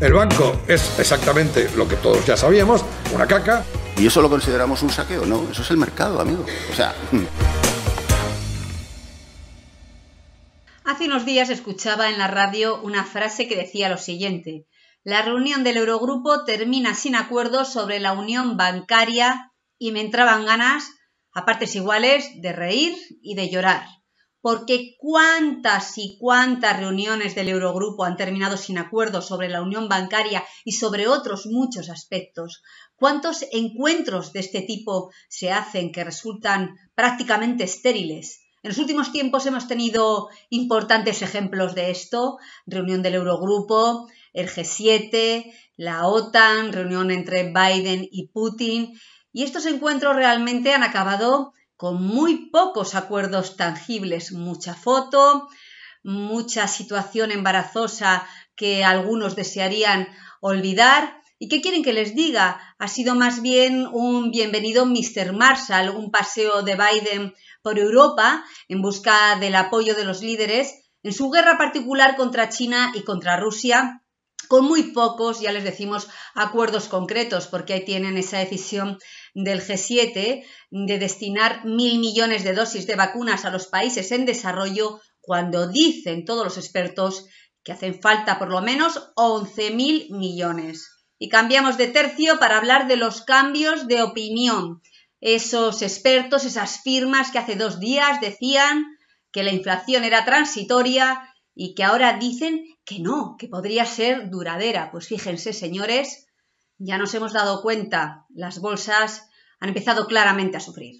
El banco es exactamente lo que todos ya sabíamos, una caca. Y eso lo consideramos un saqueo, ¿no? Eso es el mercado, amigo. O sea... Mm. Hace unos días escuchaba en la radio una frase que decía lo siguiente. La reunión del Eurogrupo termina sin acuerdo sobre la unión bancaria y me entraban ganas, a partes iguales, de reír y de llorar porque cuántas y cuántas reuniones del Eurogrupo han terminado sin acuerdo sobre la unión bancaria y sobre otros muchos aspectos. Cuántos encuentros de este tipo se hacen que resultan prácticamente estériles. En los últimos tiempos hemos tenido importantes ejemplos de esto, reunión del Eurogrupo, el G7, la OTAN, reunión entre Biden y Putin, y estos encuentros realmente han acabado con muy pocos acuerdos tangibles, mucha foto, mucha situación embarazosa que algunos desearían olvidar. ¿Y qué quieren que les diga? Ha sido más bien un bienvenido Mr. Marshall, un paseo de Biden por Europa en busca del apoyo de los líderes en su guerra particular contra China y contra Rusia con muy pocos ya les decimos acuerdos concretos, porque ahí tienen esa decisión del G7 de destinar mil millones de dosis de vacunas a los países en desarrollo, cuando dicen todos los expertos que hacen falta por lo menos mil millones. Y cambiamos de tercio para hablar de los cambios de opinión. Esos expertos, esas firmas que hace dos días decían que la inflación era transitoria y que ahora dicen que no, que podría ser duradera. Pues fíjense, señores, ya nos hemos dado cuenta, las bolsas han empezado claramente a sufrir.